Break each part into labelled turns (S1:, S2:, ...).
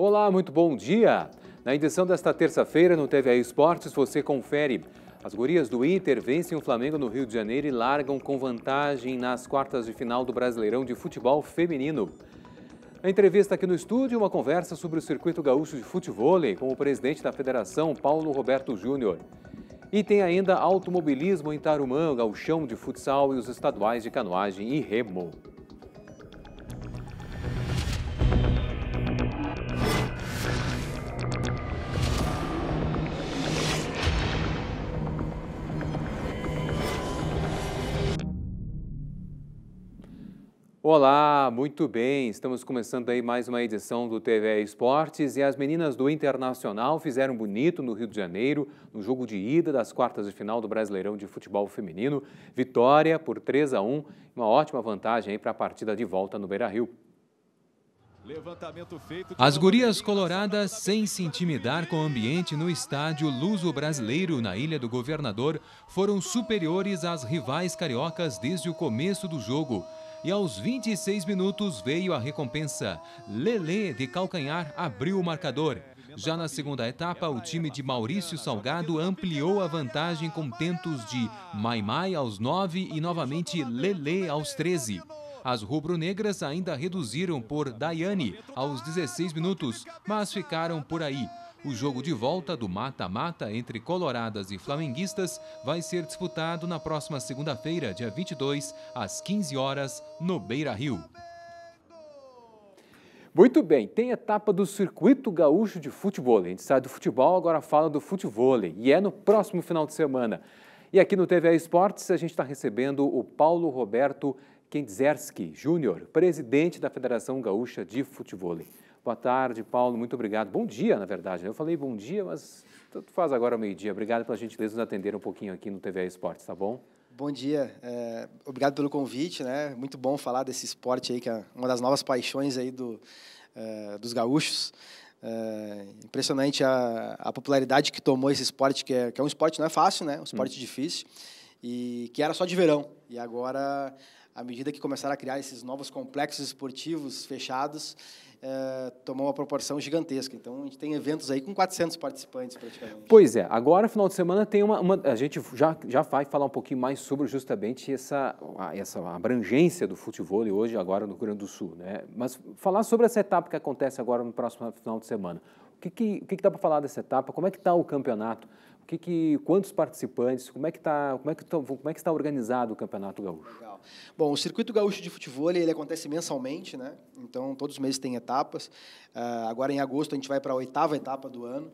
S1: Olá, muito bom dia! Na edição desta terça-feira no TVA Esportes, você confere. As gurias do Inter vencem o Flamengo no Rio de Janeiro e largam com vantagem nas quartas de final do Brasileirão de Futebol Feminino. A entrevista aqui no estúdio, uma conversa sobre o circuito gaúcho de futevôlei com o presidente da federação, Paulo Roberto Júnior. E tem ainda automobilismo em Tarumã, gauchão de futsal e os estaduais de canoagem e remo. Olá, muito bem. Estamos começando aí mais uma edição do TV Esportes e as meninas do Internacional fizeram bonito no Rio de Janeiro, no jogo de ida das quartas de final do Brasileirão de Futebol Feminino. Vitória por 3 a 1, uma ótima vantagem aí para a partida de volta no Beira-Rio. As gurias coloradas, sem se intimidar com o ambiente no estádio Luso Brasileiro, na Ilha do Governador, foram superiores às rivais cariocas desde o começo do jogo e aos 26 minutos veio a recompensa. Lele de calcanhar abriu o marcador. Já na segunda etapa, o time de Maurício Salgado ampliou a vantagem com tentos de Mai Mai aos 9 e novamente Lele aos 13. As rubro-negras ainda reduziram por Daiane aos 16 minutos, mas ficaram por aí o jogo de volta do mata-mata entre coloradas e flamenguistas vai ser disputado na próxima segunda-feira, dia 22, às 15 horas, no Beira Rio. Muito bem, tem etapa do Circuito Gaúcho de Futebol. A gente sai do futebol, agora fala do futebol. E é no próximo final de semana. E aqui no TVA Esportes, a gente está recebendo o Paulo Roberto Kendzerski Júnior, presidente da Federação Gaúcha de Futebol. Boa tarde, Paulo, muito obrigado. Bom dia, na verdade. Né? Eu falei bom dia, mas tu faz agora meio-dia. Obrigado pela gentileza de nos atender um pouquinho aqui no TVA Esportes, tá bom?
S2: Bom dia, é, obrigado pelo convite, né? Muito bom falar desse esporte aí que é uma das novas paixões aí do, é, dos gaúchos. É, impressionante a, a, popularidade que tomou esse esporte, que é, que é um esporte não é fácil, né? Um esporte hum. difícil e que era só de verão e agora à medida que começaram a criar esses novos complexos esportivos fechados, é, tomou uma proporção gigantesca. Então, a gente tem eventos aí com 400 participantes, praticamente.
S1: Pois é. Agora, final de semana, tem uma... uma a gente já, já vai falar um pouquinho mais sobre justamente essa, essa abrangência do futebol hoje, agora no Rio Grande do Sul. Né? Mas falar sobre essa etapa que acontece agora no próximo final de semana. O que, que, que, que dá para falar dessa etapa? Como é que está o campeonato? O que que,
S2: quantos participantes? Como é que está como é que tá, como é que está organizado o campeonato gaúcho? Legal. Bom, o circuito gaúcho de futebol ele acontece mensalmente, né? Então todos os meses tem etapas. Uh, agora em agosto a gente vai para a oitava etapa do ano.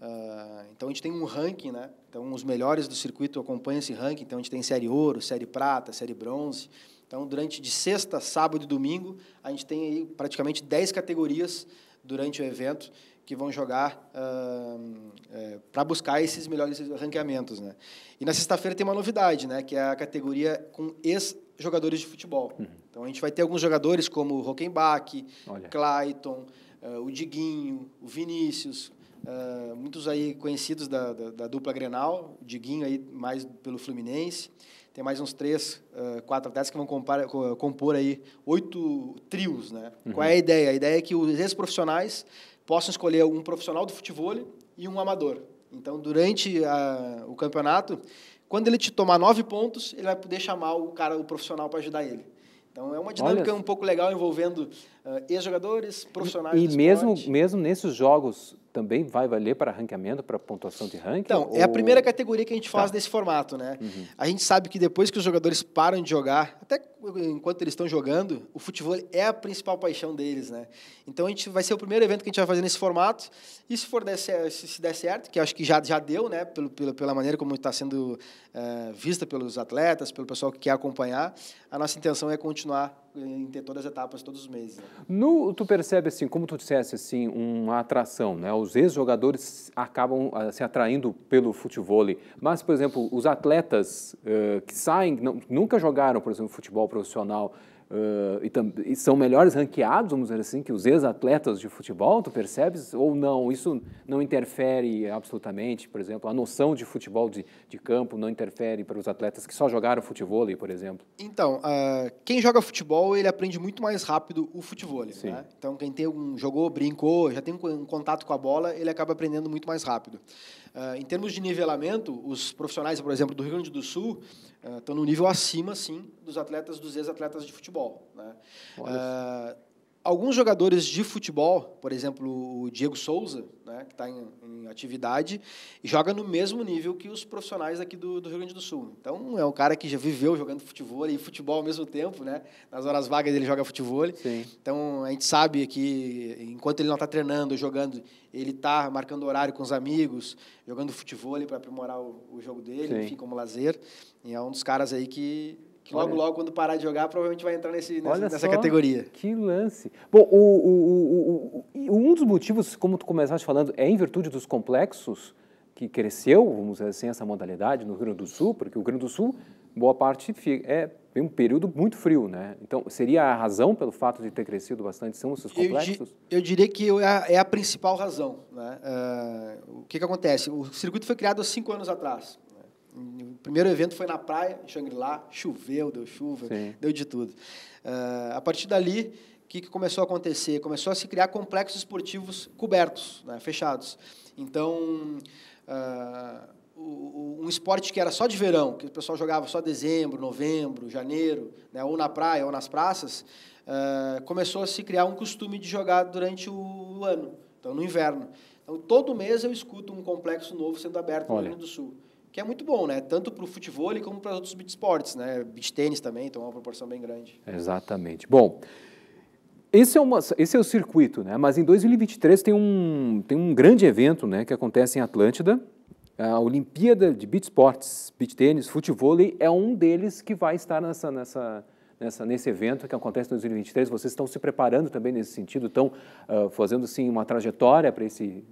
S2: Uh, então a gente tem um ranking, né? Então os melhores do circuito acompanham esse ranking. Então a gente tem série ouro, série prata, série bronze. Então durante de sexta, sábado e domingo a gente tem aí praticamente 10 categorias durante o evento que vão jogar uh, é, para buscar esses melhores ranqueamentos, né? E na sexta-feira tem uma novidade, né? Que é a categoria com ex-jogadores de futebol. Uhum. Então a gente vai ter alguns jogadores como Rockenbach, Olha. Clayton, uh, o Diguinho, o Vinícius, uh, muitos aí conhecidos da, da, da, dupla Grenal, o Diguinho aí mais pelo Fluminense. Tem mais uns três, uh, quatro atletas que vão compar, compor aí oito trios, né? Uhum. Qual é a ideia? A ideia é que os ex-profissionais possam escolher um profissional do futebol e um amador. Então, durante a, o campeonato, quando ele te tomar nove pontos, ele vai poder chamar o cara, o profissional, para ajudar ele. Então, é uma dinâmica Olha. um pouco legal envolvendo ah, ex-jogadores profissionais. E, e mesmo,
S1: mesmo nesses jogos também vai valer para ranqueamento, para pontuação de ranking? Então, ou... é a primeira
S2: categoria que a gente faz tá. nesse formato, né? Uhum. A gente sabe que depois que os jogadores param de jogar, até enquanto eles estão jogando, o futebol é a principal paixão deles, né? Então, a gente vai ser o primeiro evento que a gente vai fazer nesse formato. E se for der, se, der certo, que acho que já, já deu, né? Pelo, pela, pela maneira como está sendo uh, vista pelos atletas, pelo pessoal que quer acompanhar, a nossa intenção é continuar em ter todas as etapas, todos os meses. Né? No, tu percebe, assim, como tu dissesse,
S1: assim, uma atração, né? Os ex-jogadores acabam uh, se atraindo pelo futebol, mas, por exemplo, os atletas uh, que saem, não, nunca jogaram, por exemplo, futebol profissional, Uh, e, tam, e, são melhores ranqueados, vamos dizer assim, que os ex-atletas de futebol, tu percebes? Ou não? Isso não interfere absolutamente, por exemplo, a noção de futebol de, de campo não interfere para os atletas que só jogaram futebol, por exemplo?
S2: Então, uh, quem joga futebol, ele aprende muito mais rápido o futebol. Né? Então, quem tem um, jogou, brincou, já tem um, contato com a bola, ele acaba aprendendo muito mais rápido. Uh, em termos de nivelamento, os profissionais, por exemplo, do Rio Grande do Sul, estão uh, ah, tá no nível acima, sim, dos atletas, dos ex-atletas de futebol. Né? Uh, alguns jogadores de futebol, por exemplo, o Diego Souza, né, que está em, em, atividade, joga no mesmo nível que os profissionais aqui do, do, Rio Grande do Sul. Então, é um cara que já viveu jogando futebol e futebol ao mesmo tempo, né? Nas horas vagas ele joga futebol. Sim. Então, a gente sabe que enquanto ele não está treinando, jogando, ele está marcando horário com os amigos, jogando futebol para aprimorar o, o, jogo dele, Sim. enfim, como lazer. E é um dos caras aí que que logo, Olha. logo, quando parar de jogar, provavelmente vai entrar nesse, nessa, categoria.
S1: Que lance. Bom, o, o, o, um dos motivos, como tu começaste falando, é em virtude dos complexos que cresceu, vamos dizer assim, essa modalidade no Rio Grande do Sul, porque o Rio Grande do Sul, boa parte, é tem um período muito frio, né? Então, seria a razão pelo fato de ter crescido bastante? São esses complexos?
S2: Eu, eu diria que é a, é principal razão. Né? Uh, o que, que acontece? O circuito foi criado há cinco anos atrás. O primeiro evento foi na praia, em Xangri-Lá, choveu, deu chuva, Sim. deu de tudo. Uh, a partir dali, o que, que, começou a acontecer? Começou a se criar complexos esportivos cobertos, né, fechados. Então, uh, um esporte que era só de verão, que o pessoal jogava só dezembro, novembro, janeiro, né, ou na praia ou nas praças, uh, começou a se criar um costume de jogar durante o ano, então no inverno. Então todo mês eu escuto um complexo novo sendo aberto Olha. no Rio Grande do Sul que é muito bom, né? Tanto para o futebol como para outros beat esportes, né? Beat tênis também então é uma proporção bem grande.
S1: Exatamente. Bom, esse é, uma, esse é o circuito, né? Mas em 2023 tem um, tem um grande evento, né? Que acontece em Atlântida, a Olimpíada de Beach Sports, Beach Tênis, Futebol é um deles que vai estar nessa, nessa, nessa, nesse evento que acontece em 2023. Vocês estão se preparando também nesse sentido, estão uh, fazendo assim, uma trajetória para esse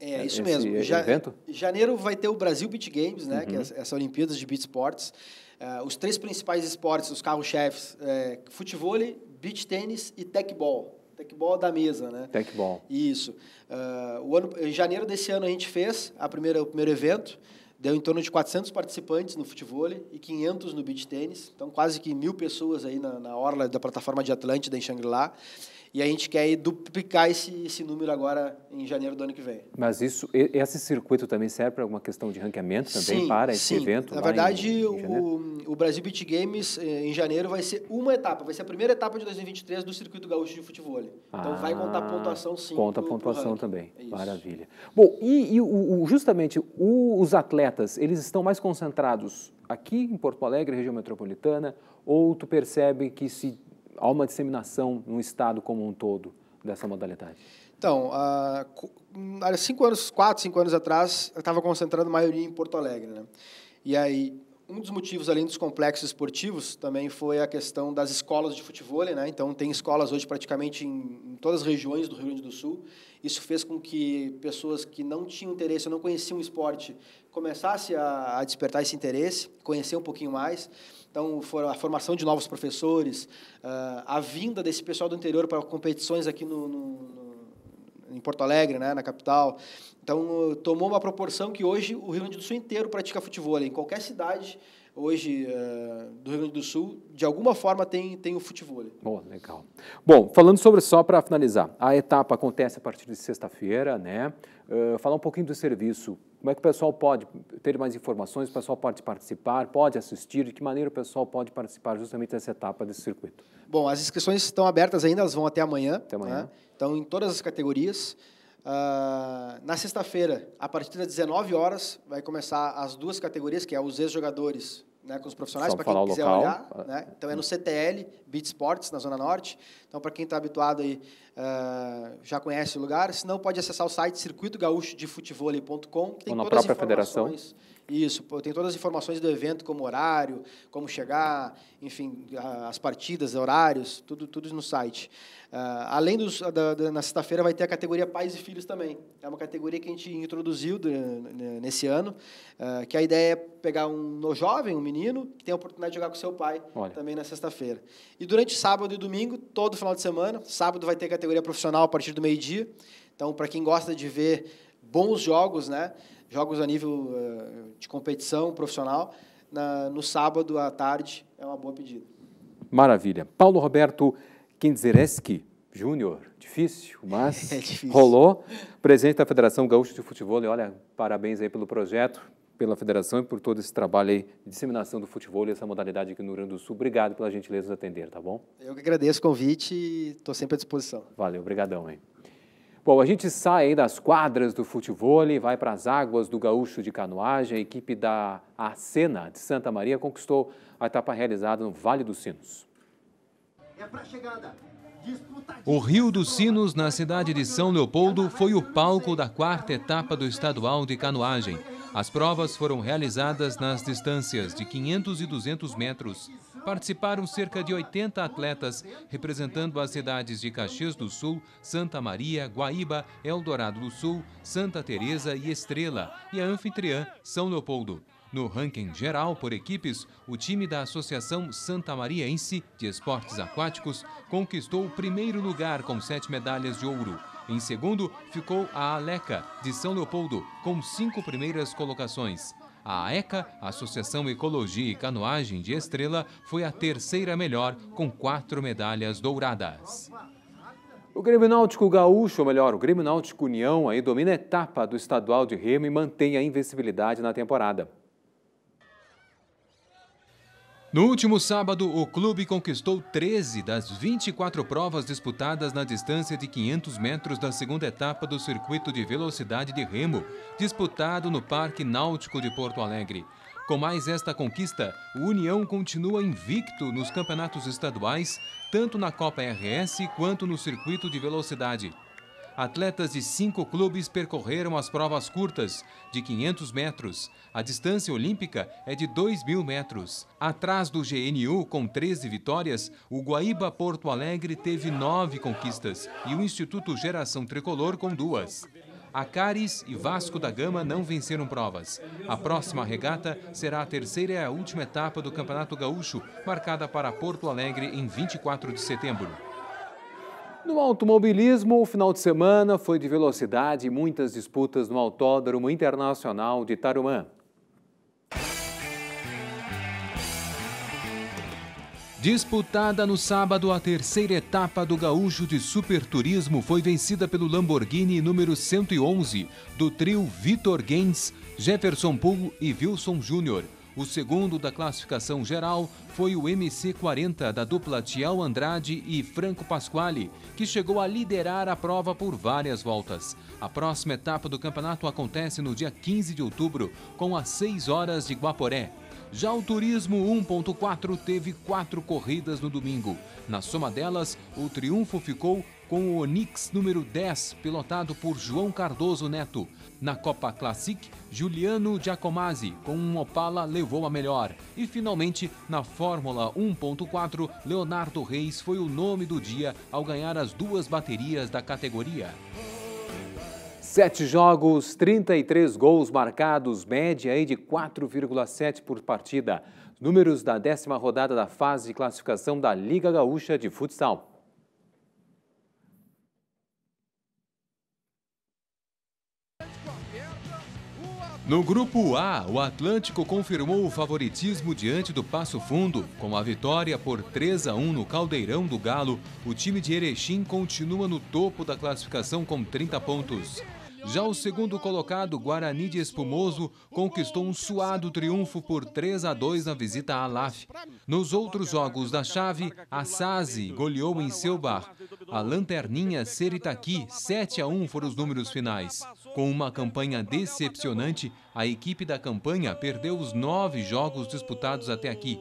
S1: é, é, isso mesmo. É ja
S2: Janeiro vai ter o Brasil Beat Games, né? Uhum. Que é uhum. essa Olimpíadas de Beat Sports. Uh, os três principais esportes, os carros-chefes, é, futevôlei, beach tênis e techball. Techball da mesa, né? Techball. Isso. Uh, o ano, em janeiro desse ano a gente fez a primeira, o primeiro evento. Deu em torno de 400 participantes no futebol e 500 no beach tênis. Então, quase que mil pessoas aí na, na orla da plataforma de Atlântida, em Xangri-Lá. E a gente quer duplicar esse, esse número agora em janeiro do ano que vem.
S1: Mas isso, esse circuito também serve para alguma questão de ranqueamento também sim, para esse sim. evento? Na verdade,
S2: em, em o, o Brasil Beach Games eh, em janeiro vai ser uma etapa, vai ser a primeira etapa de 2023 do circuito gaúcho de futebol. Ah, então vai ah, contar pontuação sim. Conta pro, pontuação pro também. É Maravilha.
S1: Bom, e, e o, justamente o, os atletas atletas, eles estão mais concentrados aqui em Porto Alegre, região metropolitana, ou tu percebe que se há uma disseminação no estado como um todo dessa modalidade?
S2: Então, ah, há cinco anos, quatro, cinco anos atrás, eu estava concentrando a maioria em Porto Alegre, né? E aí um dos motivos, além dos complexos esportivos, também foi a questão das escolas de futebol. Né? Então, tem escolas hoje praticamente em, em, todas as regiões do Rio Grande do Sul. Isso fez com que pessoas que não tinham interesse, não conheciam o esporte, começassem a, a despertar esse interesse, conhecer um pouquinho mais. Então, foram a formação de novos professores, ah, a vinda desse pessoal do interior para competições aqui no, no em Porto Alegre, né, na capital. Então, tomou uma proporção que hoje o Rio Grande do Sul inteiro pratica futebol. Em qualquer cidade hoje eh, do Rio Grande do Sul, de alguma forma tem, tem o futebol. Bom, oh, legal.
S1: Bom, falando sobre, só para finalizar, a etapa acontece a partir de sexta-feira, né? Uh, falar um pouquinho do serviço como é que o pessoal pode ter
S2: mais informações, o pessoal pode participar, pode assistir, de que maneira o pessoal pode participar justamente dessa etapa desse circuito? Bom, as inscrições estão abertas ainda, elas vão até amanhã. Até amanhã. Né? Então, em todas as categorias. Uh, na sexta-feira, a partir das 19 horas, vai começar as duas categorias, que é os ex-jogadores né, com os profissionais, para quem quiser olhar. É. Né? Então é no CTL, Beat Sports, na Zona Norte. Então, para quem está habituado aí, uh, já conhece o lugar. Se não, pode acessar o site circuitogaúchodefutevôlei.com. Ou na própria federação. Isso, tem todas as informações do evento, como horário, como chegar, enfim, as partidas, horários, tudo, tudo no site. Uh, além dos, ah, da, da, na sexta-feira vai ter a categoria Pais e Filhos também. É uma categoria que a gente introduziu de, né, nesse ano, uh, que a ideia é pegar um jovem, um menino, que tem a oportunidade de jogar com seu pai Olha. também na sexta-feira. E durante sábado e domingo, todo final de semana, sábado vai ter a categoria profissional a partir do meio-dia. Então, para quem gosta de ver bons jogos, né? Jogos a nível uh, de competição profissional na, no sábado à tarde é uma boa pedida.
S1: Maravilha. Paulo Roberto Kinzereski Júnior, difícil, mas é difícil. rolou. Presidente da Federação Gaúcha de Futebol, e olha, parabéns aí pelo projeto, pela federação e por todo esse trabalho aí de disseminação do futebol e essa modalidade aqui no Rio Grande do Sul. Obrigado pela gentileza de atender, tá bom?
S2: Eu que agradeço o convite e estou sempre à disposição.
S1: Valeu, obrigadão, hein? Bom, a gente sai das quadras do futebol e vai para as águas do gaúcho de canoagem. A equipe da Acena de Santa Maria conquistou a etapa realizada no Vale dos Sinos.
S2: É para chegada.
S1: O Rio dos Sinos, na cidade de São Leopoldo, foi o palco da quarta etapa do estadual de canoagem. As provas foram realizadas nas distâncias de 500 e 200 metros participaram cerca de 80 atletas, representando as cidades de Caxias do Sul, Santa Maria, Guaíba, Eldorado do Sul, Santa Teresa e Estrela, e a anfitriã São Leopoldo. No ranking geral por equipes, o time da Associação Santa Mariense de Esportes Aquáticos conquistou o primeiro lugar com sete medalhas de ouro. Em segundo, ficou a Aleca, de São Leopoldo, com cinco primeiras colocações. A Eca, Associação Ecologia e Canoagem de Estrela, foi a terceira melhor, com quatro medalhas douradas. O Grêmio Náutico Gaúcho, ou melhor, o Grêmio Náutico União, aí domina a etapa do estadual de remo e mantém a invencibilidade na temporada. No último sábado, o clube conquistou 13 das 24 provas disputadas na distância de 500 metros da segunda etapa do circuito de velocidade de remo, disputado no Parque Náutico de Porto Alegre. Com mais esta conquista, o União continua invicto nos campeonatos estaduais, tanto na Copa RS quanto no circuito de velocidade atletas de cinco clubes percorreram as provas curtas, de 500 metros. A distância olímpica é de 2 mil metros. Atrás do GNU, com 13 vitórias, o Guaíba Porto Alegre teve nove conquistas e o Instituto Geração Tricolor com duas. Acares e Vasco da Gama não venceram provas. A próxima regata será a terceira e a última etapa do Campeonato Gaúcho, marcada para Porto Alegre em 24 de setembro. No automobilismo, o final de semana foi de velocidade e muitas disputas no Autódromo Internacional de Tarumã. Disputada no sábado, a terceira etapa do Gaúcho de Superturismo foi vencida pelo Lamborghini número 111 do trio Vitor Gens, Jefferson Pool e Wilson Júnior. O segundo da classificação geral foi o MC40 da dupla Tial Andrade e Franco Pasquale, que chegou a liderar a prova por várias voltas. A próxima etapa do campeonato acontece no dia 15 de outubro, com as 6 horas de Guaporé. Já o Turismo 1.4 teve quatro corridas no domingo. Na soma delas, o triunfo ficou com o Onix número 10, pilotado por João Cardoso Neto. Na Copa Classic, Juliano Giacomazzi, com um Opala, levou a melhor. E finalmente, na Fórmula 1.4, Leonardo Reis foi o nome do dia ao ganhar as duas baterias da categoria. Sete jogos, 33 gols marcados, média aí de 4,7 por partida. Números da décima rodada da fase de classificação da Liga Gaúcha de Futsal. No grupo A, o Atlântico confirmou o favoritismo diante do Passo Fundo. Com a vitória por 3 a 1 no Caldeirão do Galo, o time de Erechim continua no topo da classificação com 30 pontos. Já o segundo colocado, Guarani de Espumoso, conquistou um suado triunfo por 3 a 2 na visita à LAF. Nos outros jogos da chave, a Sazi goleou em seu bar. A Lanterninha Seritaqui, 7 a 1 foram os números finais. Com uma campanha decepcionante, a equipe da campanha perdeu os nove jogos disputados até aqui.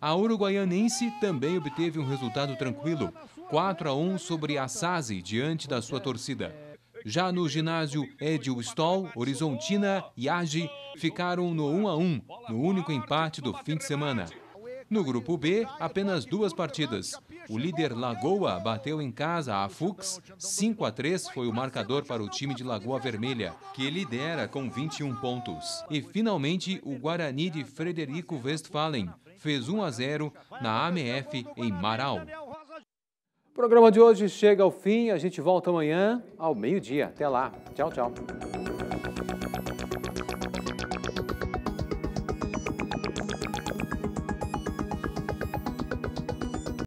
S1: A uruguaianense também obteve um resultado tranquilo, 4 a 1 sobre a Sase diante da sua torcida. Já no ginásio Edil Stoll, Horizontina e Age ficaram no 1 a 1, no único empate do fim de semana. No grupo B, apenas duas partidas. O líder Lagoa bateu em casa a Fux. 5 a 3 foi o marcador para o time de Lagoa Vermelha, que lidera com 21 pontos. E finalmente, o Guarani de Frederico Westphalen fez 1 a 0 na AMF em Marau. O programa de hoje chega ao fim. A gente volta amanhã ao meio-dia. Até lá. Tchau, tchau.